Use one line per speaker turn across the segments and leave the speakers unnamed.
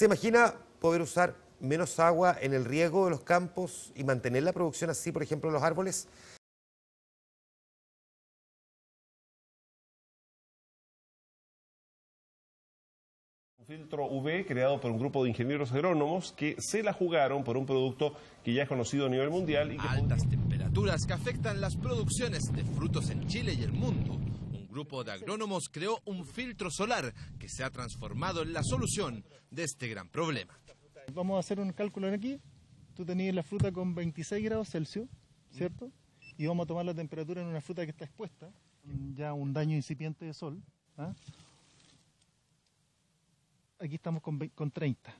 ¿Se imagina poder usar menos agua en el riego de los campos y mantener la producción así, por ejemplo, en los árboles?
Un filtro UV creado por un grupo de ingenieros agrónomos que se la jugaron por un producto que ya es conocido a nivel
mundial. Y que... Altas temperaturas que afectan las producciones de frutos en Chile y el mundo grupo de agrónomos creó un filtro solar que se ha transformado en la solución de este gran problema.
Vamos a hacer un cálculo aquí. Tú tenías la fruta con 26 grados Celsius, ¿cierto? Y vamos a tomar la temperatura en una fruta que está expuesta, ya un daño incipiente de sol. ¿ah? Aquí estamos con,
con 30.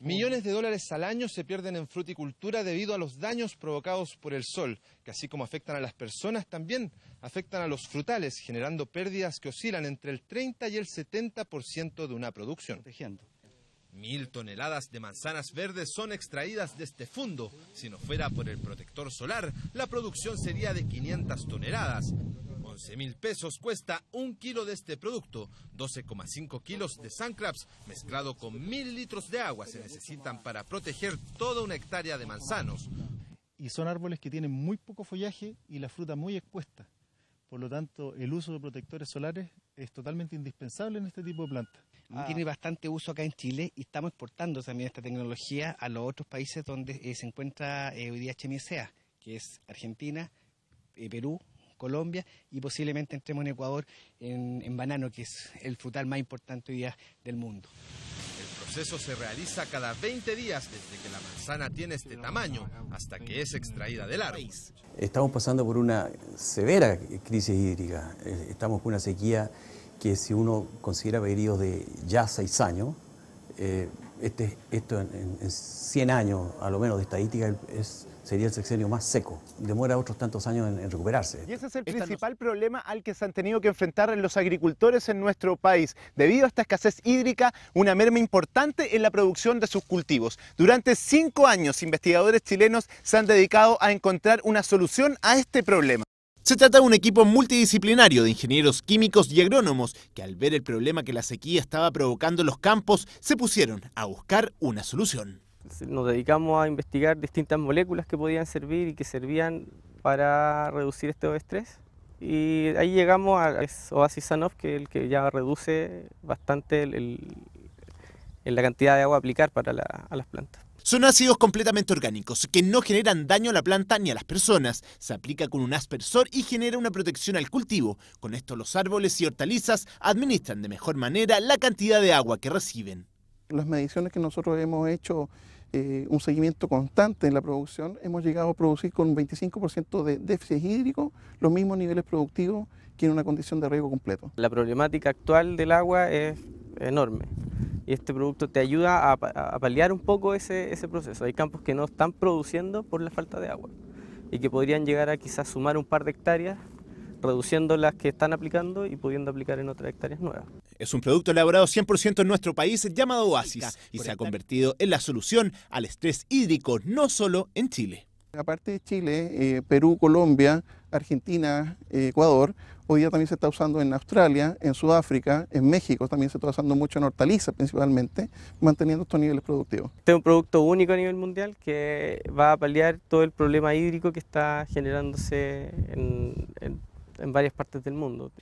Millones de dólares al año se pierden en fruticultura debido a los daños provocados por el sol, que así como afectan a las personas, también afectan a los frutales, generando pérdidas que oscilan entre el 30 y el 70% de una producción. Mil toneladas de manzanas verdes son extraídas de este fondo. Si no fuera por el protector solar, la producción sería de 500 toneladas. 11 mil pesos cuesta un kilo de este producto. 12,5 kilos de crabs mezclado con mil litros de agua se necesitan para proteger toda una hectárea de manzanos.
Y son árboles que tienen muy poco follaje y la fruta muy expuesta. Por lo tanto, el uso de protectores solares es totalmente indispensable en este tipo de plantas. Ah. Tiene bastante uso acá en
Chile y estamos exportando también esta tecnología a los otros países donde eh, se encuentra eh, hoy día que es Argentina, eh, Perú, Colombia y posiblemente entremos en Ecuador en, banano, que es el frutal más importante hoy día del mundo. El proceso se realiza cada 20 días desde que la manzana tiene este tamaño hasta que es extraída del árbol.
Estamos pasando por una severa crisis hídrica. Eh, estamos con una sequía que si uno considera periodos de ya seis años, eh, este, esto en, en, 100 años, a lo menos de estadística, es sería el sexenio más seco. Demora otros tantos años en, recuperarse. Y
ese es el principal problema al que se han tenido que enfrentar los agricultores en nuestro país. Debido a esta escasez hídrica, una merma importante en la producción de sus cultivos. Durante cinco años, investigadores chilenos se han dedicado a encontrar una solución a este problema. Se trata de un equipo multidisciplinario de ingenieros químicos y agrónomos que al ver el problema que la sequía estaba provocando en los campos, se
pusieron a buscar una solución nos dedicamos a investigar distintas moléculas que podían servir y que servían para reducir este estrés. Y ahí llegamos a Oasis que es el que ya reduce bastante el, la cantidad de agua a aplicar para a las plantas. Son ácidos completamente orgánicos que no generan
daño a la planta ni a las personas. Se aplica con un aspersor y genera una protección al cultivo. Con esto los árboles y hortalizas administran de mejor manera la cantidad de agua que reciben.
Las mediciones que nosotros hemos hecho eh, un seguimiento constante en la producción, hemos llegado a producir con un 25% de déficit hídrico los mismos niveles productivos que en una condición de riego completo.
La problemática actual del agua es enorme y este producto te ayuda a, paliar un poco ese, ese proceso. Hay campos que no están produciendo por la falta de agua y que podrían llegar a quizás sumar un par de hectáreas reduciendo las que están aplicando y pudiendo aplicar en otras hectáreas nuevas.
Es un producto elaborado 100% en nuestro país llamado Oasis y se ha convertido en la solución al estrés hídrico no solo en Chile.
Aparte de Chile, eh, Perú, Colombia, Argentina, eh, Ecuador, hoy día también se está usando en Australia, en Sudáfrica, en México, también se está usando mucho en hortalizas principalmente, manteniendo estos niveles productivos.
Este es un producto único a nivel mundial que va a paliar todo el problema hídrico que está generándose en, en en varias partes del mundo.